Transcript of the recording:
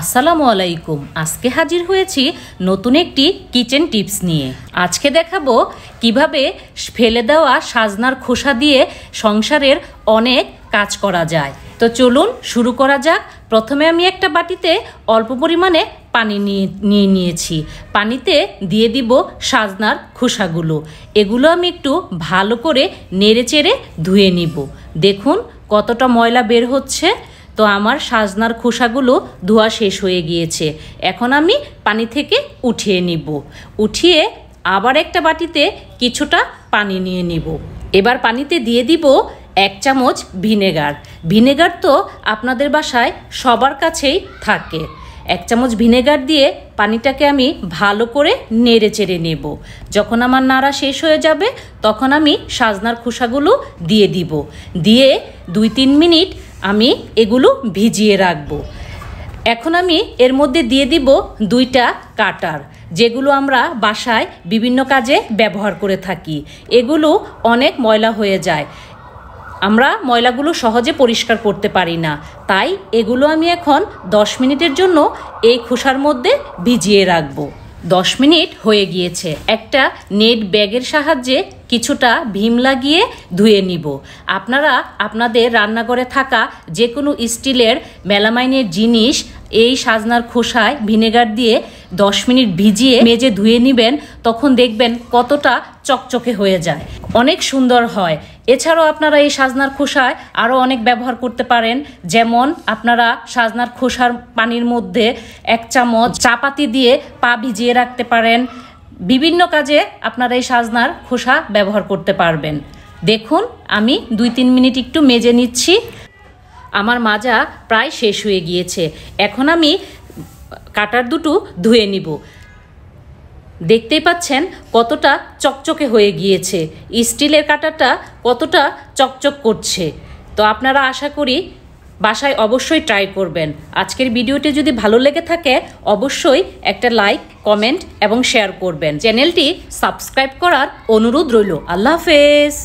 আসসালামু আলাইকুম আজকে হাজির হয়েছি নতুন একটি কিচেন টিপস নিয়ে আজকে দেখাবো কিভাবে ফেলে দেওয়া সাজনার খোসা দিয়ে সংসারের অনেক কাজ করা যায় তো চলুন শুরু করা যাক প্রথমে আমি একটা বাটিতে অল্প পরিমাণে পানি নিয়ে নিয়ে নিয়েছি পানিতে দিয়ে দিব সাজনার খোসাগুলো এগুলো আমি একটু ভালো করে নেড়ে চেড়ে ধুয়ে নিব দেখুন কতটা ময়লা বের হচ্ছে তো আমার সাজনার খোসাগুলো ধোয়া শেষ হয়ে গিয়েছে এখন আমি পানি থেকে উঠিয়ে নিব উঠিয়ে আবার একটা বাটিতে কিছুটা পানি নিয়ে নিব এবার পানিতে দিয়ে দিব এক চামচ ভিনেগার ভিনেগার তো আপনাদের বাসায় সবার কাছেই থাকে এক চামচ ভিনেগার দিয়ে পানিটাকে আমি ভালো করে নেড়ে চেড়ে নেব যখন আমার নাড়া শেষ হয়ে যাবে তখন আমি সাজনার খোসাগুলো দিয়ে দিব দিয়ে দুই তিন মিনিট আমি এগুলো ভিজিয়ে রাখবো এখন আমি এর মধ্যে দিয়ে দিব দুইটা কাটার যেগুলো আমরা বাসায় বিভিন্ন কাজে ব্যবহার করে থাকি এগুলো অনেক ময়লা হয়ে যায় আমরা ময়লাগুলো সহজে পরিষ্কার করতে পারি না তাই এগুলো আমি এখন দশ মিনিটের জন্য এই খোসার মধ্যে ভিজিয়ে রাখবো দশ মিনিট হয়ে গিয়েছে একটা নেট ব্যাগের সাহায্যে কিছুটা ভীম লাগিয়ে ধুয়ে নিব আপনারা আপনাদের রান্নাঘরে থাকা যে কোনো স্টিলের মেলামাইনের জিনিস এই সাজনার খোসায় ভিনেগার দিয়ে দশ মিনিট ভিজিয়ে মেজে ধুয়ে নেবেন তখন দেখবেন কতটা চকচকে হয়ে যায় অনেক সুন্দর হয় এছাড়াও আপনারা এই সাজনার খোসায় আরও অনেক ব্যবহার করতে পারেন যেমন আপনারা সাজনার খোসার পানির মধ্যে এক চামচ চাপাতি দিয়ে পা ভিজিয়ে রাখতে পারেন বিভিন্ন কাজে আপনারা এই সাজনার খোসা ব্যবহার করতে পারবেন দেখুন আমি দুই তিন মিনিট একটু মেজে নিচ্ছি আমার মাজা প্রায় শেষ হয়ে গিয়েছে এখন আমি কাটার দুটো ধুয়ে নিব দেখতেই পাচ্ছেন কতটা চকচকে হয়ে গিয়েছে স্টিলের কাটাটা কতটা চকচক করছে তো আপনারা আশা করি বাসায় অবশ্যই ট্রাই করবেন আজকের ভিডিওটি যদি ভালো লেগে থাকে অবশ্যই একটা লাইক কমেন্ট এবং শেয়ার করবেন চ্যানেলটি সাবস্ক্রাইব করার অনুরোধ রইল আল্লাহ হাফেজ